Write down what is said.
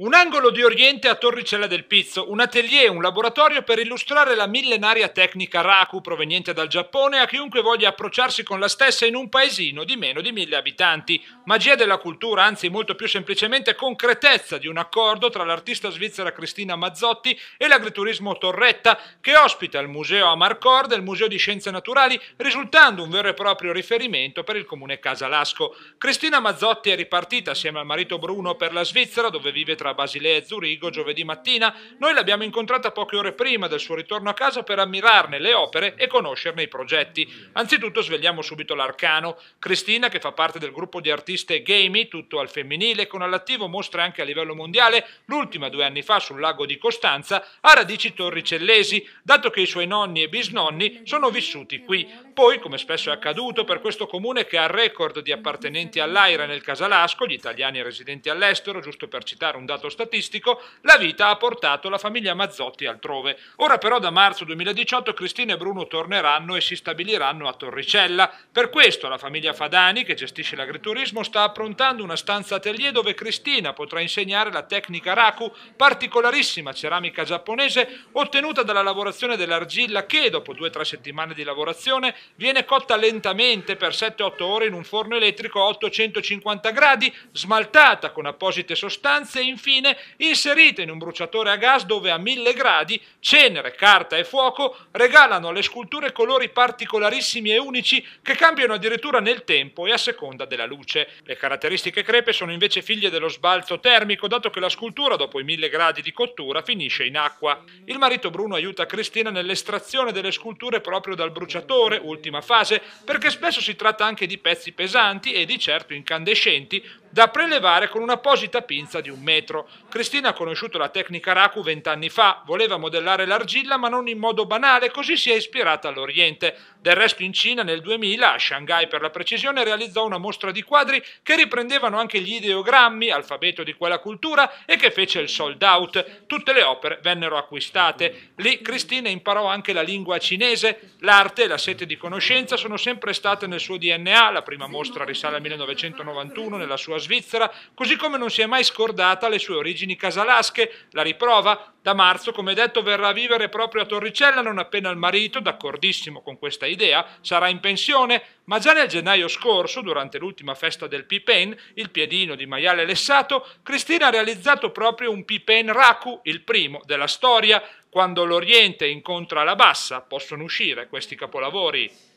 Un angolo di Oriente a Torricella del Pizzo, un atelier, un laboratorio per illustrare la millenaria tecnica Raku proveniente dal Giappone a chiunque voglia approcciarsi con la stessa in un paesino di meno di mille abitanti. Magia della cultura, anzi molto più semplicemente concretezza di un accordo tra l'artista svizzera Cristina Mazzotti e l'agriturismo Torretta che ospita il museo Amarcord e il museo di scienze naturali risultando un vero e proprio riferimento per il comune Casalasco. Cristina Mazzotti è ripartita assieme al marito Bruno per la Svizzera dove vive tra tra Basilea e Zurigo giovedì mattina, noi l'abbiamo incontrata poche ore prima del suo ritorno a casa per ammirarne le opere e conoscerne i progetti. Anzitutto svegliamo subito l'arcano. Cristina, che fa parte del gruppo di artiste Gamey, tutto al femminile, con all'attivo mostre anche a livello mondiale, l'ultima due anni fa sul lago di Costanza, ha radici torricellesi, dato che i suoi nonni e bisnonni sono vissuti qui. Poi, come spesso è accaduto per questo comune che ha il record di appartenenti all'Aira nel Casalasco, gli italiani residenti all'estero, giusto per citare un dato risultato statistico, la vita ha portato la famiglia Mazzotti altrove. Ora però da marzo 2018 Cristina e Bruno torneranno e si stabiliranno a Torricella. Per questo la famiglia Fadani, che gestisce l'agriturismo, sta approntando una stanza atelier dove Cristina potrà insegnare la tecnica Raku, particolarissima ceramica giapponese ottenuta dalla lavorazione dell'argilla che, dopo due o tre settimane di lavorazione, viene cotta lentamente per 7-8 ore in un forno elettrico a 850 gradi, smaltata con apposite sostanze e infine infine inserita in un bruciatore a gas dove a mille gradi cenere, carta e fuoco regalano alle sculture colori particolarissimi e unici che cambiano addirittura nel tempo e a seconda della luce. Le caratteristiche crepe sono invece figlie dello sbalzo termico, dato che la scultura dopo i mille gradi di cottura finisce in acqua. Il marito Bruno aiuta Cristina nell'estrazione delle sculture proprio dal bruciatore, ultima fase, perché spesso si tratta anche di pezzi pesanti e di certo incandescenti, da prelevare con un'apposita pinza di un metro. Cristina ha conosciuto la tecnica Raku vent'anni fa, voleva modellare l'argilla ma non in modo banale, così si è ispirata all'Oriente. Del resto in Cina nel 2000, a Shanghai per la precisione, realizzò una mostra di quadri che riprendevano anche gli ideogrammi, alfabeto di quella cultura, e che fece il sold out. Tutte le opere vennero acquistate. Lì Cristina imparò anche la lingua cinese, l'arte e la sete di conoscenza sono sempre state nel suo DNA, la prima mostra risale al 1991 nella sua Svizzera, così come non si è mai scordata le sue origini casalasche. La riprova? Da marzo, come detto, verrà a vivere proprio a Torricella non appena il marito, d'accordissimo con questa idea, sarà in pensione, ma già nel gennaio scorso, durante l'ultima festa del Pipen, il piedino di maiale lessato, Cristina ha realizzato proprio un Pipen Raku, il primo della storia. Quando l'Oriente incontra la Bassa possono uscire questi capolavori.